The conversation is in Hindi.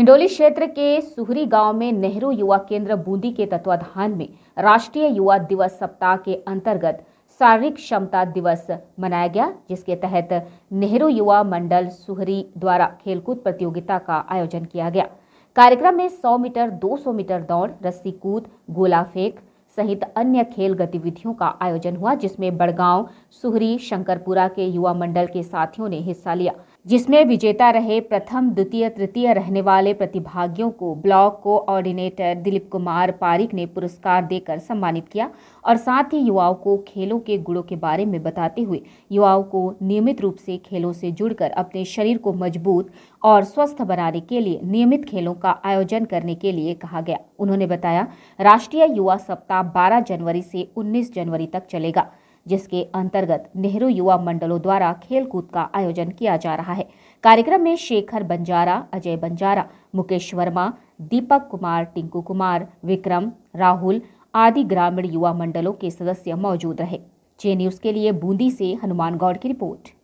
हिंडोली क्षेत्र के सुहरी गांव में नेहरू युवा केंद्र बूंदी के तत्वाधान में राष्ट्रीय युवा दिवस सप्ताह के अंतर्गत शारीरिक क्षमता दिवस मनाया गया जिसके तहत नेहरू युवा मंडल सुहरी द्वारा खेलकूद प्रतियोगिता का आयोजन किया गया कार्यक्रम में 100 मीटर 200 मीटर दौड़ रस्सी कूद गोला फेंक सहित अन्य खेल गतिविधियों का आयोजन हुआ जिसमें बड़गांव सुहरी शंकरपुरा के युवा मंडल के साथियों ने हिस्सा लिया जिसमें विजेता रहे प्रथम द्वितीय तृतीय रहने वाले प्रतिभागियों को ब्लॉक ऑर्डिनेटर दिलीप कुमार पारिक ने पुरस्कार देकर सम्मानित किया और साथ ही युवाओं को खेलों के गुणों के बारे में बताते हुए युवाओं को नियमित रूप से खेलों से जुड़कर अपने शरीर को मजबूत और स्वस्थ बनाने के लिए नियमित खेलों का आयोजन करने के लिए कहा गया उन्होंने बताया राष्ट्रीय युवा सप्ताह का 12 जनवरी से 19 जनवरी तक चलेगा जिसके अंतर्गत नेहरू युवा मंडलों द्वारा खेलकूद का आयोजन किया जा रहा है कार्यक्रम में शेखर बंजारा अजय बंजारा मुकेश वर्मा दीपक कुमार टिंकू कुमार विक्रम राहुल आदि ग्रामीण युवा मंडलों के सदस्य मौजूद रहे जे न्यूज के लिए बूंदी से हनुमान गौड़ की रिपोर्ट